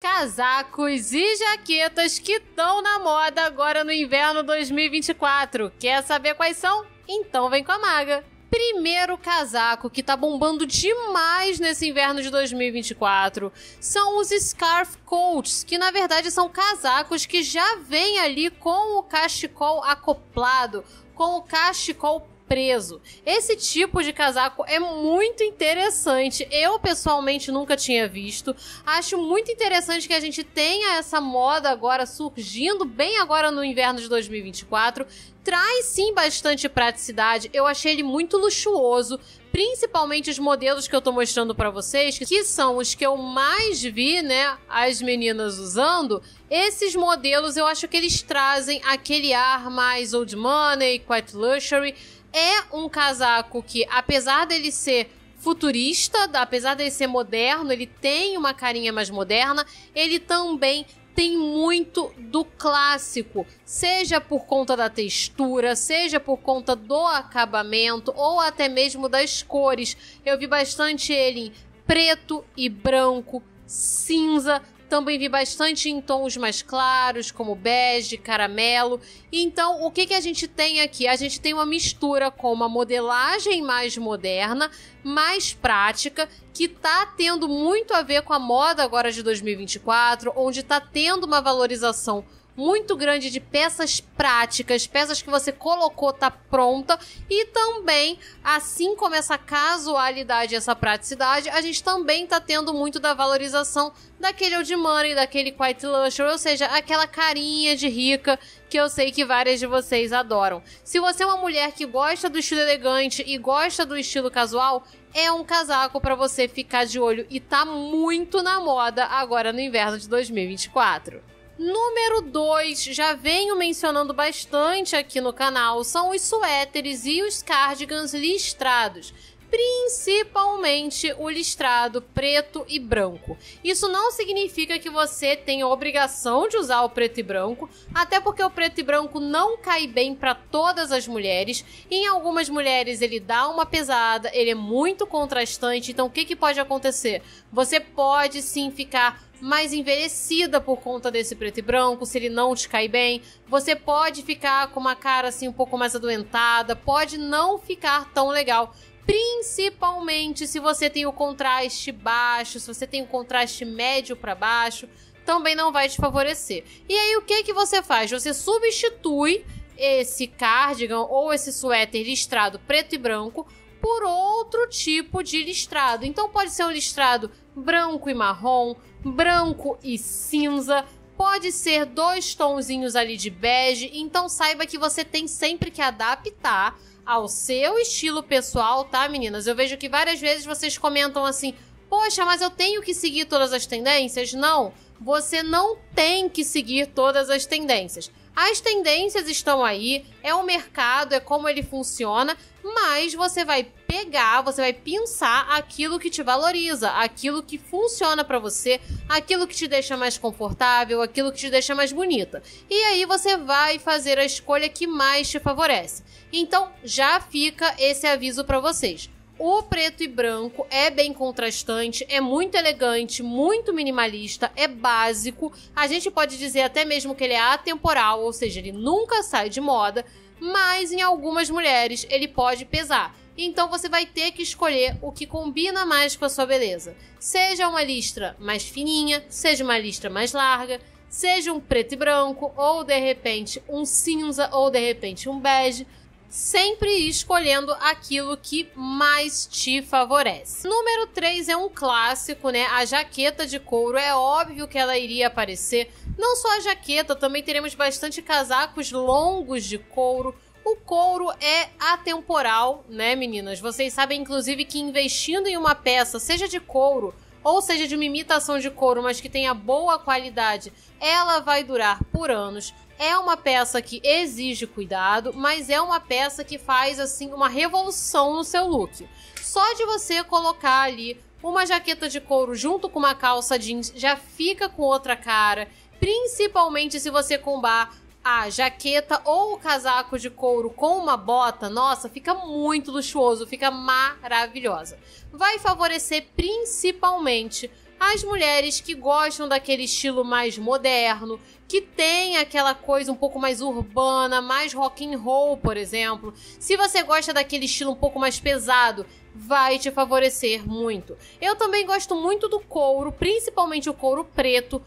Casacos e jaquetas que estão na moda agora no inverno 2024. Quer saber quais são? Então vem com a maga. Primeiro casaco que tá bombando demais nesse inverno de 2024 são os scarf coats, que na verdade são casacos que já vêm ali com o cachecol acoplado, com o cachecol preso. Esse tipo de casaco é muito interessante. Eu, pessoalmente, nunca tinha visto. Acho muito interessante que a gente tenha essa moda agora surgindo, bem agora no inverno de 2024. Traz sim bastante praticidade. Eu achei ele muito luxuoso principalmente os modelos que eu tô mostrando para vocês, que são os que eu mais vi, né, as meninas usando. Esses modelos eu acho que eles trazem aquele ar mais old money, quite luxury, é um casaco que, apesar dele ser futurista, apesar dele ser moderno, ele tem uma carinha mais moderna, ele também tem muito do clássico, seja por conta da textura, seja por conta do acabamento ou até mesmo das cores. Eu vi bastante ele em preto e branco, cinza, também vi bastante em tons mais claros, como bege, caramelo. Então, o que, que a gente tem aqui? A gente tem uma mistura com uma modelagem mais moderna, mais prática, que tá tendo muito a ver com a moda agora de 2024, onde tá tendo uma valorização muito grande de peças práticas, peças que você colocou, tá pronta. E também, assim como essa casualidade, essa praticidade, a gente também tá tendo muito da valorização daquele Old Money, daquele Quiet Luxury, ou seja, aquela carinha de rica que eu sei que várias de vocês adoram. Se você é uma mulher que gosta do estilo elegante e gosta do estilo casual, é um casaco para você ficar de olho e tá muito na moda agora no inverno de 2024. Número 2, já venho mencionando bastante aqui no canal, são os suéteres e os cardigans listrados principalmente o listrado preto e branco. Isso não significa que você tenha obrigação de usar o preto e branco, até porque o preto e branco não cai bem para todas as mulheres. Em algumas mulheres ele dá uma pesada, ele é muito contrastante, então o que, que pode acontecer? Você pode sim ficar mais envelhecida por conta desse preto e branco, se ele não te cair bem. Você pode ficar com uma cara assim um pouco mais adoentada, pode não ficar tão legal. Principalmente se você tem o contraste baixo, se você tem o contraste médio para baixo, também não vai te favorecer. E aí o que que você faz? Você substitui esse cardigan ou esse suéter listrado preto e branco por outro tipo de listrado. Então pode ser um listrado branco e marrom, branco e cinza. Pode ser dois tonzinhos ali de bege, então saiba que você tem sempre que adaptar ao seu estilo pessoal, tá, meninas? Eu vejo que várias vezes vocês comentam assim: "Poxa, mas eu tenho que seguir todas as tendências?" Não, você não tem que seguir todas as tendências. As tendências estão aí, é o mercado, é como ele funciona, mas você vai pegar, você vai pensar aquilo que te valoriza, aquilo que funciona para você, aquilo que te deixa mais confortável, aquilo que te deixa mais bonita. E aí você vai fazer a escolha que mais te favorece. Então, já fica esse aviso para vocês. O preto e branco é bem contrastante, é muito elegante, muito minimalista, é básico. A gente pode dizer até mesmo que ele é atemporal, ou seja, ele nunca sai de moda mas em algumas mulheres ele pode pesar. Então você vai ter que escolher o que combina mais com a sua beleza. Seja uma listra mais fininha, seja uma listra mais larga, seja um preto e branco, ou de repente um cinza, ou de repente um bege sempre escolhendo aquilo que mais te favorece. Número 3 é um clássico, né? A jaqueta de couro. É óbvio que ela iria aparecer. Não só a jaqueta, também teremos bastante casacos longos de couro. O couro é atemporal, né, meninas? Vocês sabem, inclusive, que investindo em uma peça, seja de couro ou seja de uma imitação de couro, mas que tenha boa qualidade, ela vai durar por anos. É uma peça que exige cuidado, mas é uma peça que faz assim uma revolução no seu look. Só de você colocar ali uma jaqueta de couro junto com uma calça jeans já fica com outra cara, principalmente se você combar a jaqueta ou o casaco de couro com uma bota, nossa, fica muito luxuoso, fica maravilhosa. Vai favorecer principalmente as mulheres que gostam daquele estilo mais moderno, que tem aquela coisa um pouco mais urbana, mais rock and roll, por exemplo. Se você gosta daquele estilo um pouco mais pesado, vai te favorecer muito. Eu também gosto muito do couro, principalmente o couro preto,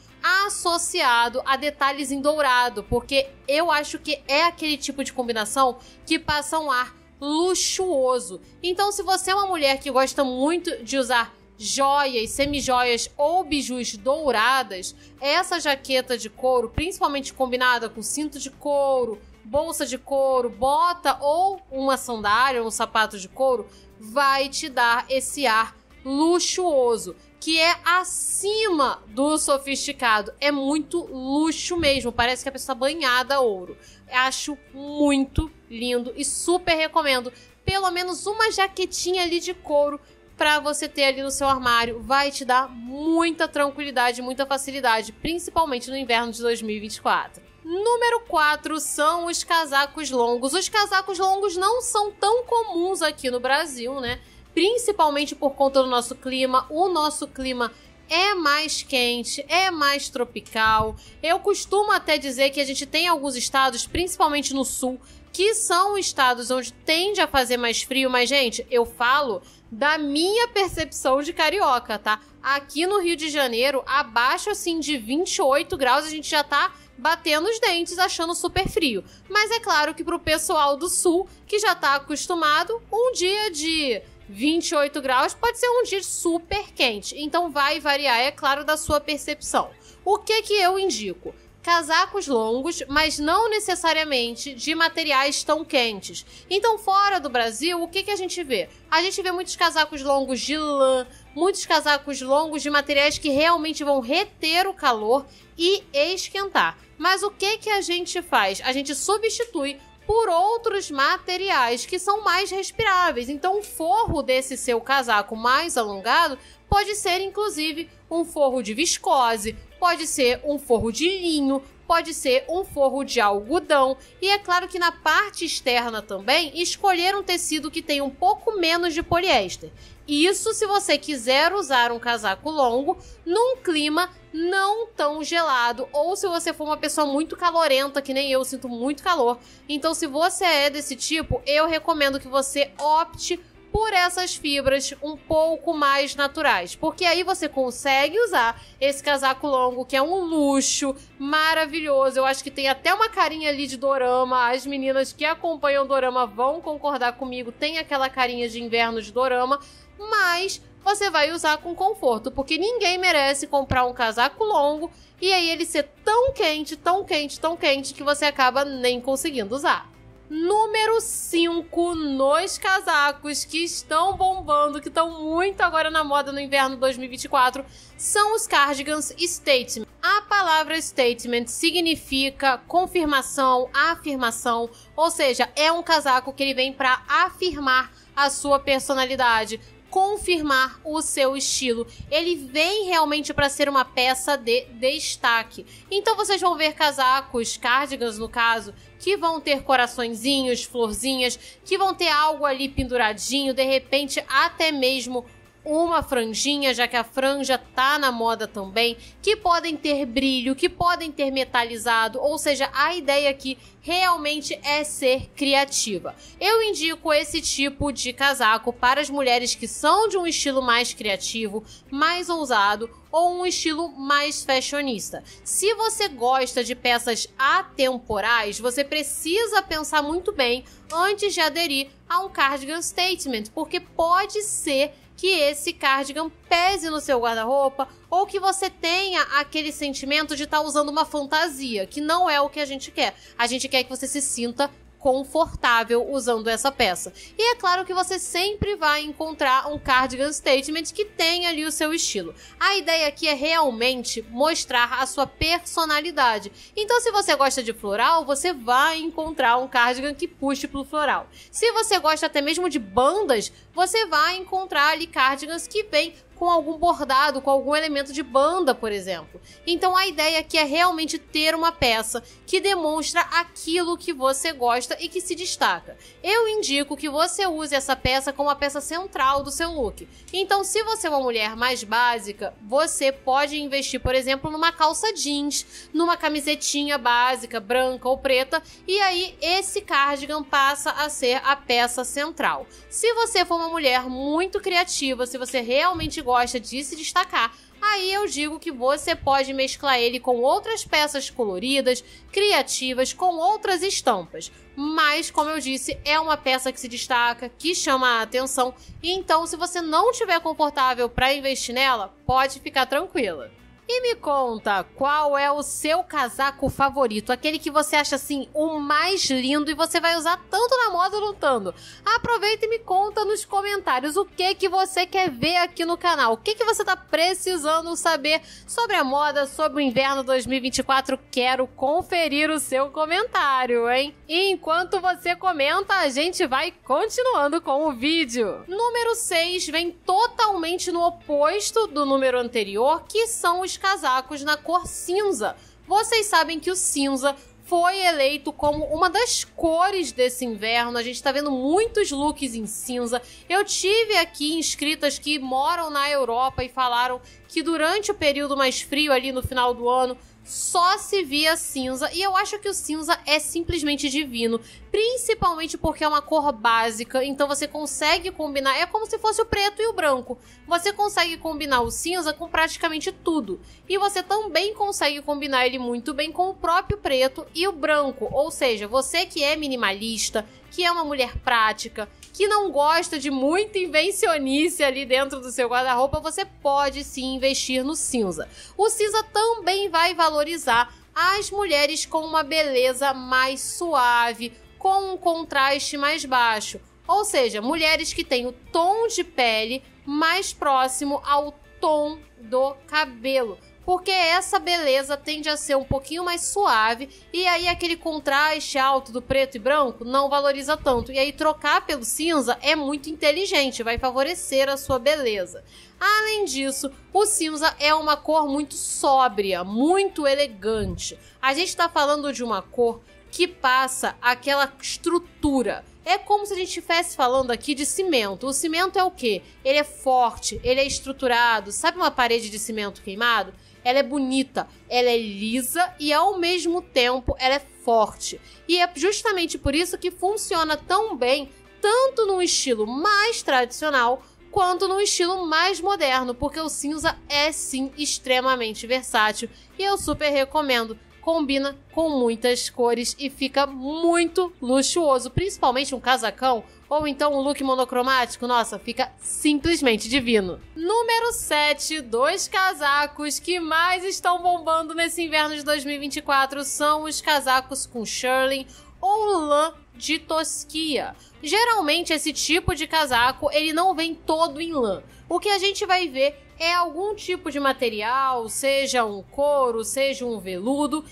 associado a detalhes em dourado, porque eu acho que é aquele tipo de combinação que passa um ar luxuoso. Então, se você é uma mulher que gosta muito de usar joias, semijoias ou bijus douradas, essa jaqueta de couro, principalmente combinada com cinto de couro, bolsa de couro, bota ou uma sandália, um sapato de couro, vai te dar esse ar luxuoso, que é acima do sofisticado. É muito luxo mesmo, parece que a pessoa tá banhada a ouro. Acho muito lindo e super recomendo. Pelo menos uma jaquetinha ali de couro para você ter ali no seu armário vai te dar muita tranquilidade, muita facilidade, principalmente no inverno de 2024. Número 4 são os casacos longos. Os casacos longos não são tão comuns aqui no Brasil, né? Principalmente por conta do nosso clima. O nosso clima é mais quente, é mais tropical. Eu costumo até dizer que a gente tem alguns estados, principalmente no sul, que são estados onde tende a fazer mais frio, mas, gente, eu falo da minha percepção de carioca, tá? Aqui no Rio de Janeiro, abaixo assim de 28 graus, a gente já tá batendo os dentes, achando super frio. Mas é claro que pro pessoal do sul, que já tá acostumado, um dia de 28 graus pode ser um dia super quente. Então vai variar, é claro, da sua percepção. O que que eu indico? casacos longos, mas não necessariamente de materiais tão quentes. Então, fora do Brasil, o que, que a gente vê? A gente vê muitos casacos longos de lã, muitos casacos longos de materiais que realmente vão reter o calor e esquentar. Mas o que, que a gente faz? A gente substitui por outros materiais que são mais respiráveis. Então, o forro desse seu casaco mais alongado pode ser, inclusive, um forro de viscose, pode ser um forro de linho, pode ser um forro de algodão e é claro que na parte externa também escolher um tecido que tenha um pouco menos de poliéster. Isso se você quiser usar um casaco longo num clima não tão gelado ou se você for uma pessoa muito calorenta, que nem eu sinto muito calor. Então se você é desse tipo, eu recomendo que você opte por essas fibras um pouco mais naturais. Porque aí você consegue usar esse casaco longo, que é um luxo maravilhoso. Eu acho que tem até uma carinha ali de dorama. As meninas que acompanham o dorama vão concordar comigo. Tem aquela carinha de inverno de dorama. Mas você vai usar com conforto, porque ninguém merece comprar um casaco longo e aí ele ser tão quente, tão quente, tão quente que você acaba nem conseguindo usar. Número 5 nos casacos que estão bombando, que estão muito agora na moda no inverno 2024, são os cardigans statement. A palavra statement significa confirmação, afirmação, ou seja, é um casaco que ele vem para afirmar a sua personalidade, confirmar o seu estilo. Ele vem realmente para ser uma peça de destaque. Então vocês vão ver casacos, cardigans no caso, que vão ter coraçõezinhos, florzinhas, que vão ter algo ali penduradinho, de repente até mesmo uma franjinha, já que a franja tá na moda também, que podem ter brilho, que podem ter metalizado, ou seja, a ideia aqui realmente é ser criativa. Eu indico esse tipo de casaco para as mulheres que são de um estilo mais criativo, mais ousado ou um estilo mais fashionista. Se você gosta de peças atemporais, você precisa pensar muito bem antes de aderir a um cardigan statement, porque pode ser que esse cardigan pese no seu guarda-roupa ou que você tenha aquele sentimento de estar tá usando uma fantasia, que não é o que a gente quer. A gente quer que você se sinta confortável usando essa peça. E é claro que você sempre vai encontrar um cardigan statement que tem ali o seu estilo. A ideia aqui é realmente mostrar a sua personalidade. Então, se você gosta de floral, você vai encontrar um cardigan que puxe pro floral. Se você gosta até mesmo de bandas, você vai encontrar ali cardigans que vêm com algum bordado, com algum elemento de banda, por exemplo. Então a ideia aqui é realmente ter uma peça que demonstra aquilo que você gosta e que se destaca. Eu indico que você use essa peça como a peça central do seu look. Então, se você é uma mulher mais básica, você pode investir, por exemplo, numa calça jeans, numa camisetinha básica, branca ou preta, e aí esse cardigan passa a ser a peça central. Se você for uma mulher muito criativa, se você realmente gosta de se destacar. Aí eu digo que você pode mesclar ele com outras peças coloridas, criativas, com outras estampas. Mas, como eu disse, é uma peça que se destaca, que chama a atenção. Então, se você não estiver confortável para investir nela, pode ficar tranquila. E me conta, qual é o seu casaco favorito? Aquele que você acha assim o mais lindo e você vai usar tanto na moda lutando. Aproveita e me conta nos comentários o que que você quer ver aqui no canal. O que que você tá precisando saber sobre a moda, sobre o inverno 2024? Quero conferir o seu comentário, hein? E enquanto você comenta, a gente vai continuando com o vídeo. Número 6 vem totalmente no oposto do número anterior, que são os casacos na cor cinza. Vocês sabem que o cinza foi eleito como uma das cores desse inverno. A gente está vendo muitos looks em cinza. Eu tive aqui inscritas que moram na Europa e falaram que durante o período mais frio, ali no final do ano, só se via cinza. E eu acho que o cinza é simplesmente divino. Principalmente porque é uma cor básica. Então você consegue combinar. É como se fosse o preto e o branco. Você consegue combinar o cinza com praticamente tudo. E você também consegue combinar ele muito bem com o próprio preto e o branco. Ou seja, você que é minimalista, que é uma mulher prática que não gosta de muita invencionice ali dentro do seu guarda-roupa, você pode sim investir no cinza. O cinza também vai valorizar as mulheres com uma beleza mais suave, com um contraste mais baixo. Ou seja, mulheres que têm o tom de pele mais próximo ao tom do cabelo porque essa beleza tende a ser um pouquinho mais suave e aí aquele contraste alto do preto e branco não valoriza tanto. E aí trocar pelo cinza é muito inteligente, vai favorecer a sua beleza. Além disso, o cinza é uma cor muito sóbria, muito elegante. A gente está falando de uma cor que passa aquela estrutura. É como se a gente estivesse falando aqui de cimento. O cimento é o quê? Ele é forte, ele é estruturado. Sabe uma parede de cimento queimado? Ela é bonita, ela é lisa e ao mesmo tempo ela é forte. E é justamente por isso que funciona tão bem tanto num estilo mais tradicional quanto num estilo mais moderno, porque o cinza é sim extremamente versátil e eu super recomendo. Combina com muitas cores e fica muito luxuoso, principalmente um casacão ou então um look monocromático, nossa, fica simplesmente divino. Número 7, dois casacos que mais estão bombando nesse inverno de 2024 são os casacos com shirling ou lã de tosquia. Geralmente esse tipo de casaco, ele não vem todo em lã. O que a gente vai ver é algum tipo de material, seja um couro, seja um veludo,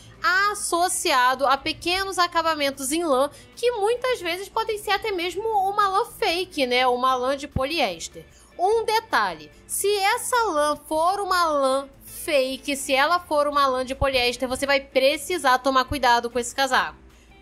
associado a pequenos acabamentos em lã que muitas vezes podem ser até mesmo uma lã fake, né? Uma lã de poliéster. Um detalhe: se essa lã for uma lã fake, se ela for uma lã de poliéster, você vai precisar tomar cuidado com esse casaco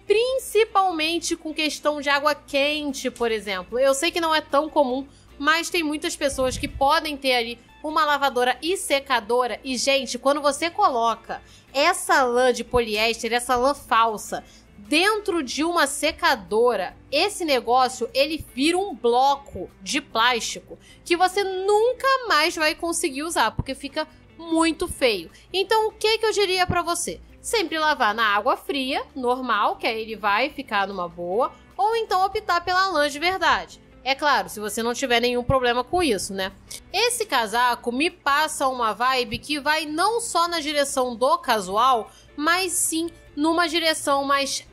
principalmente com questão de água quente, por exemplo. Eu sei que não é tão comum, mas tem muitas pessoas que podem ter ali uma lavadora e secadora. E, gente, quando você coloca essa lã de poliéster, essa lã falsa, dentro de uma secadora, esse negócio ele vira um bloco de plástico que você nunca mais vai conseguir usar, porque fica muito feio. Então, o que, que eu diria para você? Sempre lavar na água fria, normal, que aí ele vai ficar numa boa, ou então optar pela lã de verdade. É claro, se você não tiver nenhum problema com isso, né? Esse casaco me passa uma vibe que vai não só na direção do casual, mas sim numa direção mais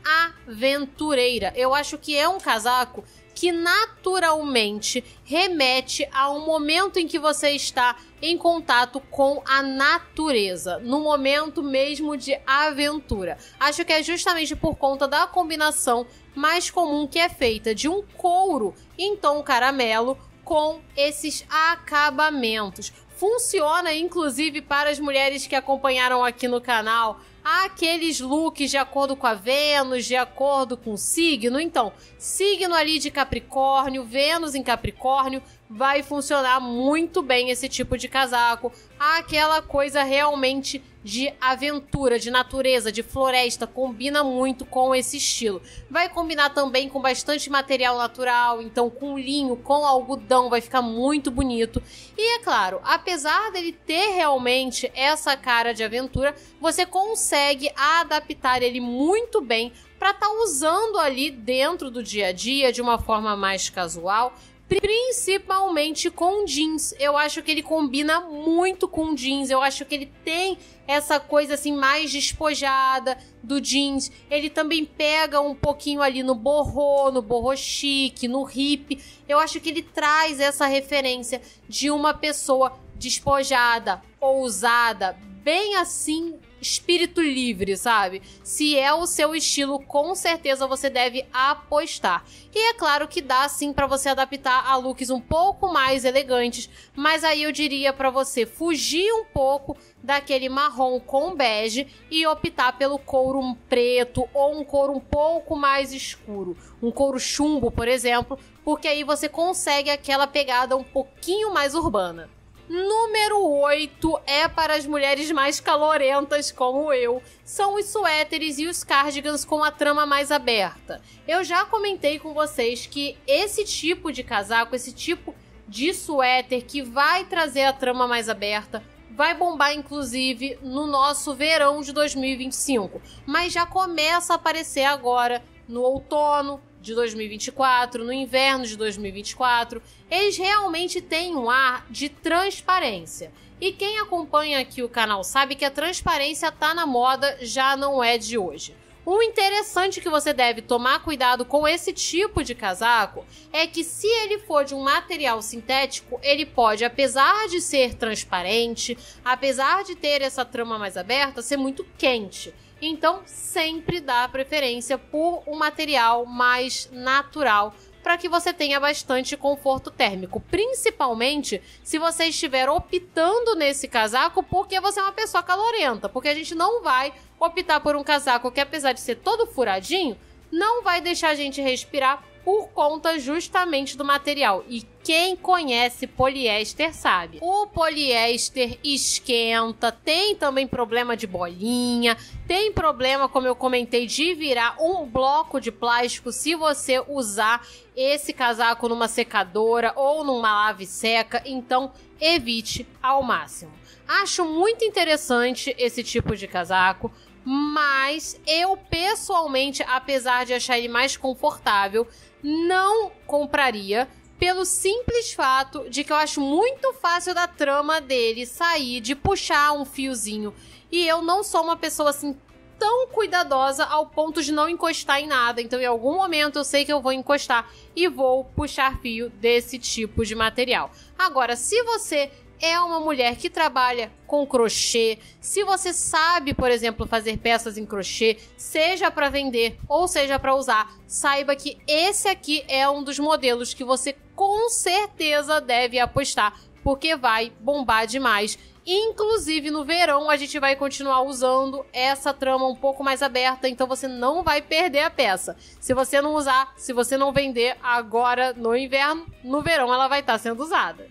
aventureira. Eu acho que é um casaco que naturalmente remete a um momento em que você está em contato com a natureza, no momento mesmo de aventura. Acho que é justamente por conta da combinação mais comum que é feita de um couro em tom caramelo com esses acabamentos. Funciona inclusive para as mulheres que acompanharam aqui no canal aqueles looks de acordo com a Vênus, de acordo com o signo. Então, signo ali de Capricórnio, Vênus em Capricórnio, vai funcionar muito bem esse tipo de casaco. aquela coisa realmente de aventura, de natureza, de floresta, combina muito com esse estilo. Vai combinar também com bastante material natural, então com linho, com algodão, vai ficar muito bonito. E é claro, apesar dele ter realmente essa cara de aventura, você consegue consegue adaptar ele muito bem para estar tá usando ali dentro do dia a dia de uma forma mais casual, principalmente com jeans. Eu acho que ele combina muito com jeans. Eu acho que ele tem essa coisa assim mais despojada do jeans. Ele também pega um pouquinho ali no borro, no borro chique, no hip. Eu acho que ele traz essa referência de uma pessoa despojada, ousada, bem assim espírito livre, sabe? Se é o seu estilo, com certeza você deve apostar. E é claro que dá sim para você adaptar a looks um pouco mais elegantes, mas aí eu diria para você fugir um pouco daquele marrom com bege e optar pelo couro preto ou um couro um pouco mais escuro, um couro chumbo, por exemplo, porque aí você consegue aquela pegada um pouquinho mais urbana. Número 8 é para as mulheres mais calorentas como eu. São os suéteres e os cardigans com a trama mais aberta. Eu já comentei com vocês que esse tipo de casaco, esse tipo de suéter que vai trazer a trama mais aberta, vai bombar inclusive no nosso verão de 2025, mas já começa a aparecer agora no outono, de 2024, no inverno de 2024, eles realmente têm um ar de transparência. E quem acompanha aqui o canal sabe que a transparência tá na moda, já não é de hoje. O interessante que você deve tomar cuidado com esse tipo de casaco é que, se ele for de um material sintético, ele pode, apesar de ser transparente, apesar de ter essa trama mais aberta, ser muito quente. Então, sempre dá preferência por um material mais natural para que você tenha bastante conforto térmico, principalmente se você estiver optando nesse casaco porque você é uma pessoa calorenta, porque a gente não vai optar por um casaco que apesar de ser todo furadinho, não vai deixar a gente respirar por conta justamente do material. E quem conhece poliéster sabe. O poliéster esquenta, tem também problema de bolinha, tem problema, como eu comentei, de virar um bloco de plástico se você usar esse casaco numa secadora ou numa lave seca. Então, evite ao máximo. Acho muito interessante esse tipo de casaco, mas eu pessoalmente, apesar de achar ele mais confortável, não compraria pelo simples fato de que eu acho muito fácil da trama dele sair de puxar um fiozinho. E eu não sou uma pessoa assim tão cuidadosa ao ponto de não encostar em nada. Então, em algum momento, eu sei que eu vou encostar e vou puxar fio desse tipo de material. Agora, se você é uma mulher que trabalha com crochê, se você sabe, por exemplo, fazer peças em crochê, seja para vender ou seja para usar, saiba que esse aqui é um dos modelos que você com certeza deve apostar, porque vai bombar demais. Inclusive no verão a gente vai continuar usando essa trama um pouco mais aberta, então você não vai perder a peça. Se você não usar, se você não vender agora no inverno, no verão ela vai estar tá sendo usada.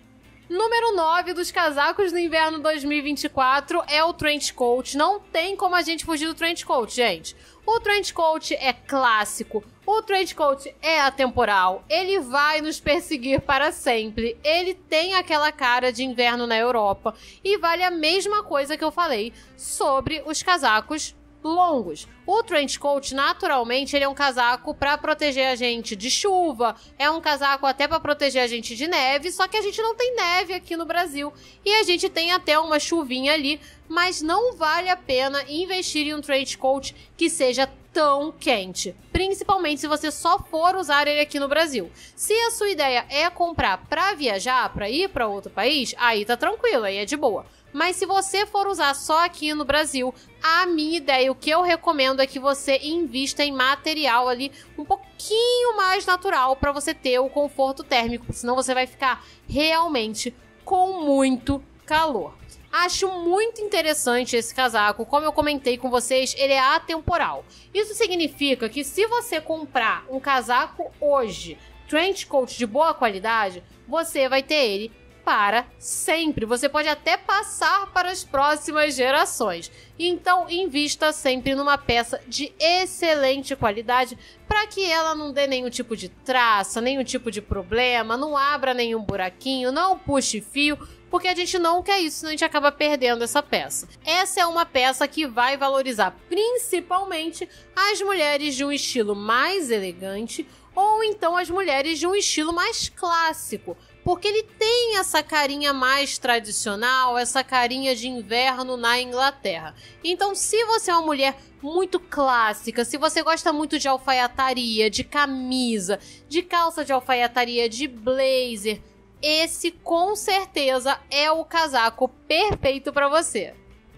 Número 9 dos casacos do inverno 2024 é o trench coat. Não tem como a gente fugir do trench coat, gente. O trench coat é clássico. O trench coat é atemporal. Ele vai nos perseguir para sempre. Ele tem aquela cara de inverno na Europa e vale a mesma coisa que eu falei sobre os casacos longos. O trench coat, naturalmente, ele é um casaco para proteger a gente de chuva, é um casaco até para proteger a gente de neve, só que a gente não tem neve aqui no Brasil e a gente tem até uma chuvinha ali, mas não vale a pena investir em um trench coat que seja tão quente, principalmente se você só for usar ele aqui no Brasil. Se a sua ideia é comprar para viajar, para ir para outro país, aí tá tranquilo, aí é de boa. Mas se você for usar só aqui no Brasil, a minha ideia, o que eu recomendo é que você invista em material ali um pouquinho mais natural para você ter o conforto térmico, senão você vai ficar realmente com muito calor. Acho muito interessante esse casaco. Como eu comentei com vocês, ele é atemporal. Isso significa que se você comprar um casaco hoje, trench coat de boa qualidade, você vai ter ele para sempre. Você pode até passar para as próximas gerações. Então, invista sempre numa peça de excelente qualidade para que ela não dê nenhum tipo de traça, nenhum tipo de problema, não abra nenhum buraquinho, não puxe fio, porque a gente não quer isso, senão a gente acaba perdendo essa peça. Essa é uma peça que vai valorizar principalmente as mulheres de um estilo mais elegante ou então as mulheres de um estilo mais clássico porque ele tem essa carinha mais tradicional, essa carinha de inverno na Inglaterra. Então, se você é uma mulher muito clássica, se você gosta muito de alfaiataria, de camisa, de calça de alfaiataria, de blazer, esse com certeza é o casaco perfeito para você.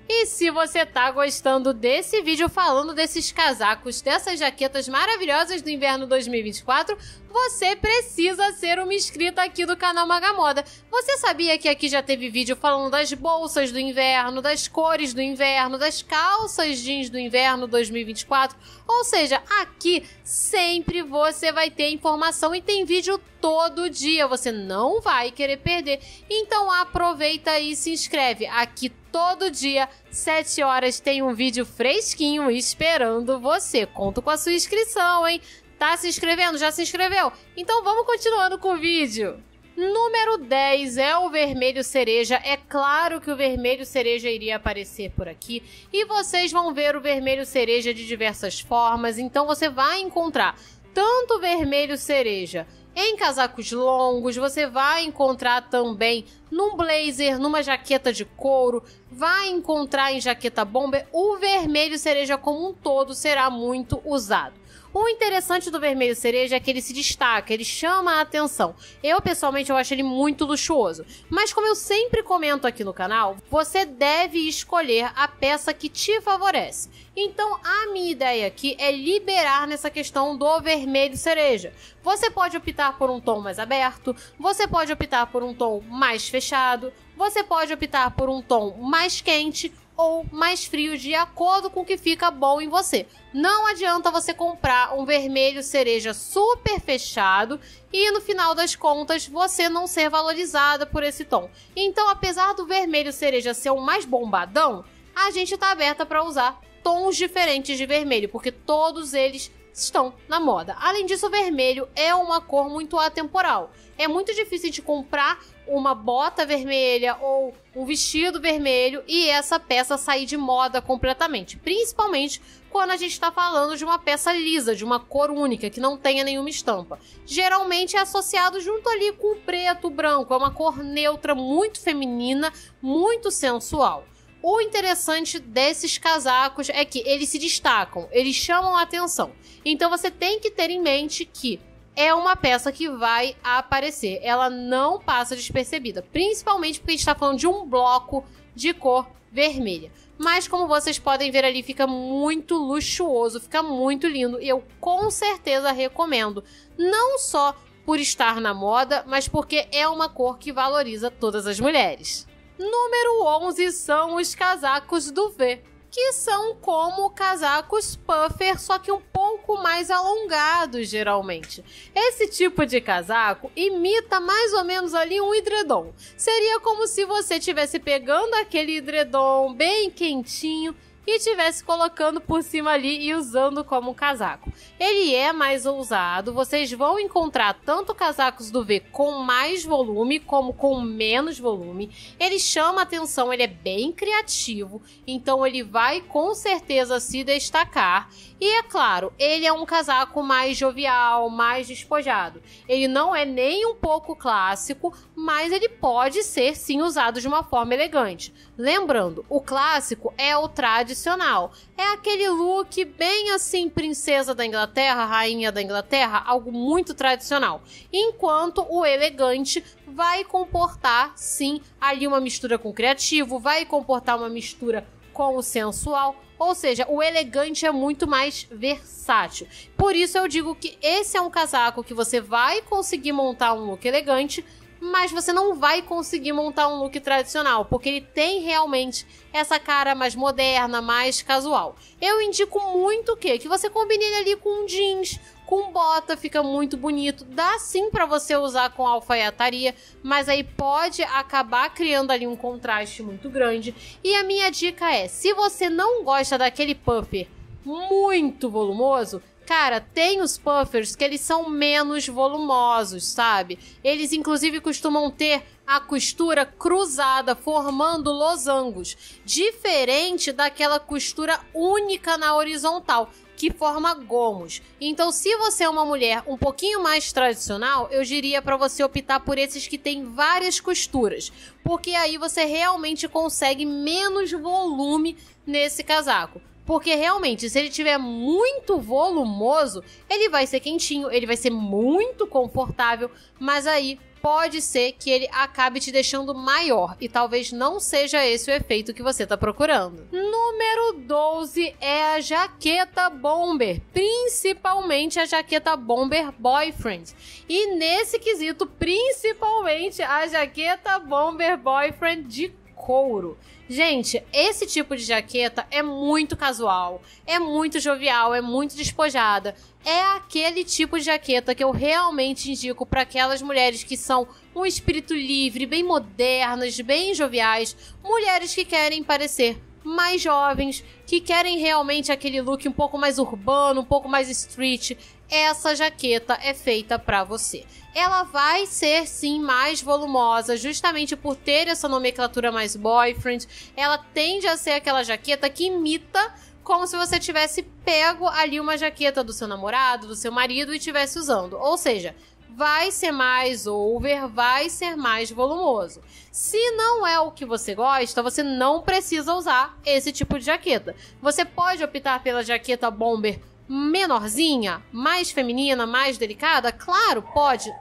E se você tá gostando desse vídeo falando desses casacos, dessas jaquetas maravilhosas do inverno 2024, você precisa ser uma inscrita aqui do canal Magamoda. Você sabia que aqui já teve vídeo falando das bolsas do inverno, das cores do inverno, das calças jeans do inverno 2024? Ou seja, aqui sempre você vai ter informação e tem vídeo todo dia, você não vai querer perder. Então aproveita e se inscreve. Aqui todo dia, 7 horas, tem um vídeo fresquinho esperando você. Conto com a sua inscrição, hein? Tá se inscrevendo? Já se inscreveu? Então vamos continuando com o vídeo. Número 10 é o vermelho cereja. É claro que o vermelho cereja iria aparecer por aqui. E vocês vão ver o vermelho cereja de diversas formas. Então você vai encontrar tanto o vermelho cereja em casacos longos, você vai encontrar também num blazer, numa jaqueta de couro, vai encontrar em jaqueta bomber. O vermelho cereja como um todo será muito usado. O interessante do vermelho cereja é que ele se destaca, ele chama a atenção. Eu, pessoalmente, eu acho ele muito luxuoso. Mas como eu sempre comento aqui no canal, você deve escolher a peça que te favorece. Então, a minha ideia aqui é liberar nessa questão do vermelho cereja. Você pode optar por um tom mais aberto, você pode optar por um tom mais fechado, você pode optar por um tom mais quente ou mais frios de acordo com o que fica bom em você. Não adianta você comprar um vermelho cereja super fechado e no final das contas você não ser valorizada por esse tom. Então, apesar do vermelho cereja ser o mais bombadão, a gente está aberta para usar tons diferentes de vermelho, porque todos eles estão na moda. Além disso, o vermelho é uma cor muito atemporal. É muito difícil de comprar uma bota vermelha ou um vestido vermelho e essa peça sair de moda completamente. Principalmente quando a gente está falando de uma peça lisa, de uma cor única, que não tenha nenhuma estampa. Geralmente é associado junto ali com o preto, o branco. É uma cor neutra, muito feminina, muito sensual. O interessante desses casacos é que eles se destacam, eles chamam a atenção. Então você tem que ter em mente que é uma peça que vai aparecer. Ela não passa despercebida, principalmente porque a gente está falando de um bloco de cor vermelha. Mas como vocês podem ver ali, fica muito luxuoso, fica muito lindo. Eu com certeza recomendo. Não só por estar na moda, mas porque é uma cor que valoriza todas as mulheres. Número 11 são os casacos do V que são como casacos puffer, só que um pouco mais alongados, geralmente. Esse tipo de casaco imita mais ou menos ali um edredom. Seria como se você estivesse pegando aquele edredom bem quentinho, e estivesse colocando por cima ali e usando como casaco. Ele é mais ousado, vocês vão encontrar tanto casacos do V com mais volume como com menos volume. Ele chama atenção, ele é bem criativo, então ele vai com certeza se destacar e é claro, ele é um casaco mais jovial, mais despojado. Ele não é nem um pouco clássico, mas ele pode ser sim usado de uma forma elegante. Lembrando, o clássico é o tradicional. É aquele look bem assim, princesa da Inglaterra, rainha da Inglaterra, algo muito tradicional. Enquanto o elegante vai comportar sim ali uma mistura com criativo, vai comportar uma mistura com o sensual. Ou seja, o elegante é muito mais versátil. Por isso eu digo que esse é um casaco que você vai conseguir montar um look elegante, mas você não vai conseguir montar um look tradicional, porque ele tem realmente essa cara mais moderna, mais casual. Eu indico muito o quê? Que você combine ele ali com um jeans, com bota fica muito bonito, dá sim para você usar com alfaiataria, mas aí pode acabar criando ali um contraste muito grande. E a minha dica é: se você não gosta daquele puffer muito volumoso, Cara, tem os puffers que eles são menos volumosos, sabe? Eles inclusive costumam ter a costura cruzada, formando losangos, diferente daquela costura única na horizontal, que forma gomos. Então, se você é uma mulher um pouquinho mais tradicional, eu diria para você optar por esses que tem várias costuras, porque aí você realmente consegue menos volume nesse casaco. Porque realmente, se ele tiver muito volumoso, ele vai ser quentinho, ele vai ser muito confortável, mas aí pode ser que ele acabe te deixando maior e talvez não seja esse o efeito que você está procurando. Número 12 é a jaqueta bomber, principalmente a jaqueta bomber boyfriend. E nesse quesito, principalmente a jaqueta bomber boyfriend de couro. Gente, esse tipo de jaqueta é muito casual, é muito jovial, é muito despojada. É aquele tipo de jaqueta que eu realmente indico para aquelas mulheres que são um espírito livre, bem modernas, bem joviais, mulheres que querem parecer mais jovens, que querem realmente aquele look um pouco mais urbano, um pouco mais street essa jaqueta é feita para você. Ela vai ser sim mais volumosa, justamente por ter essa nomenclatura mais boyfriend. Ela tende a ser aquela jaqueta que imita como se você tivesse pego ali uma jaqueta do seu namorado, do seu marido e estivesse usando. Ou seja, vai ser mais over, vai ser mais volumoso. Se não é o que você gosta, você não precisa usar esse tipo de jaqueta. Você pode optar pela jaqueta bomber menorzinha, mais feminina, mais delicada? Claro, pode.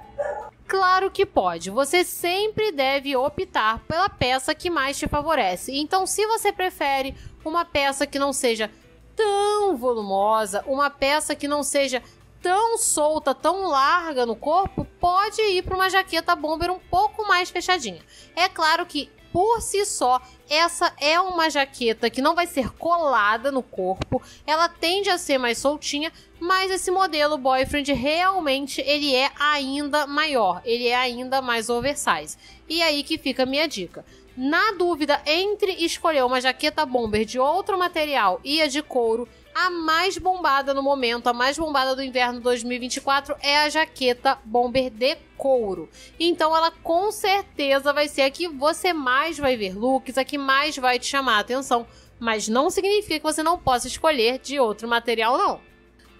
Claro que pode. Você sempre deve optar pela peça que mais te favorece. Então, se você prefere uma peça que não seja tão volumosa, uma peça que não seja tão solta, tão larga no corpo, pode ir para uma jaqueta bomber um pouco mais fechadinha. É claro que por si só, essa é uma jaqueta que não vai ser colada no corpo, ela tende a ser mais soltinha, mas esse modelo boyfriend realmente ele é ainda maior, ele é ainda mais oversize. E aí que fica a minha dica. Na dúvida entre escolher uma jaqueta bomber de outro material e a de couro, a mais bombada no momento, a mais bombada do inverno 2024 é a jaqueta bomber de couro. Então ela com certeza vai ser a que você mais vai ver looks, a que mais vai te chamar a atenção, mas não significa que você não possa escolher de outro material não.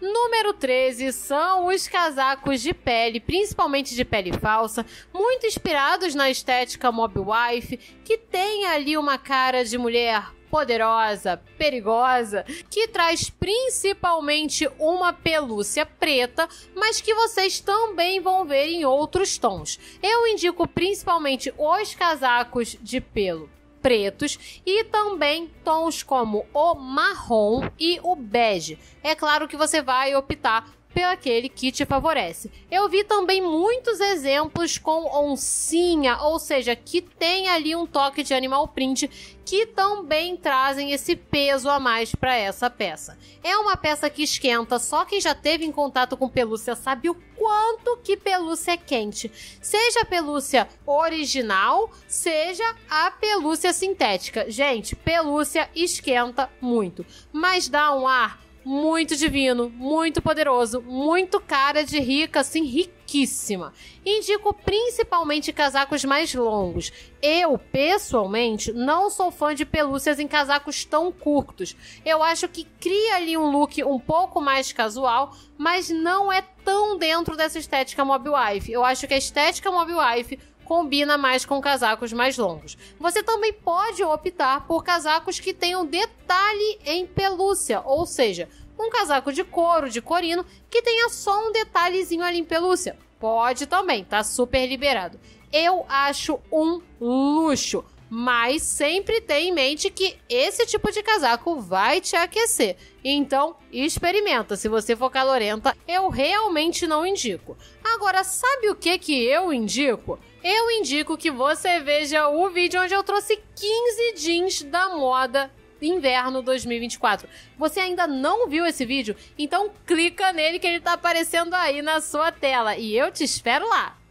Número 13 são os casacos de pele, principalmente de pele falsa, muito inspirados na estética mob wife, que tem ali uma cara de mulher poderosa, perigosa, que traz principalmente uma pelúcia preta, mas que vocês também vão ver em outros tons. Eu indico principalmente os casacos de pelo pretos e também tons como o marrom e o bege. É claro que você vai optar aquele que te favorece. Eu vi também muitos exemplos com oncinha, ou seja, que tem ali um toque de animal print que também trazem esse peso a mais para essa peça. É uma peça que esquenta, só quem já teve em contato com pelúcia sabe o quanto que pelúcia é quente. Seja a pelúcia original, seja a pelúcia sintética. Gente, pelúcia esquenta muito, mas dá um ar muito divino, muito poderoso, muito cara de rica, assim, riquíssima. Indico principalmente casacos mais longos. Eu, pessoalmente, não sou fã de pelúcias em casacos tão curtos. Eu acho que cria ali um look um pouco mais casual, mas não é tão dentro dessa estética mob wife. Eu acho que a estética mob wife combina mais com casacos mais longos. Você também pode optar por casacos que tenham detalhe em pelúcia, ou seja, um casaco de couro, de corino, que tenha só um detalhezinho ali em pelúcia. Pode também, tá super liberado. Eu acho um luxo, mas sempre tenha em mente que esse tipo de casaco vai te aquecer. Então, experimenta. Se você for calorenta, eu realmente não indico. Agora, sabe o que que eu indico? eu indico que você veja o vídeo onde eu trouxe 15 jeans da moda inverno 2024. Você ainda não viu esse vídeo? Então clica nele que ele tá aparecendo aí na sua tela e eu te espero lá.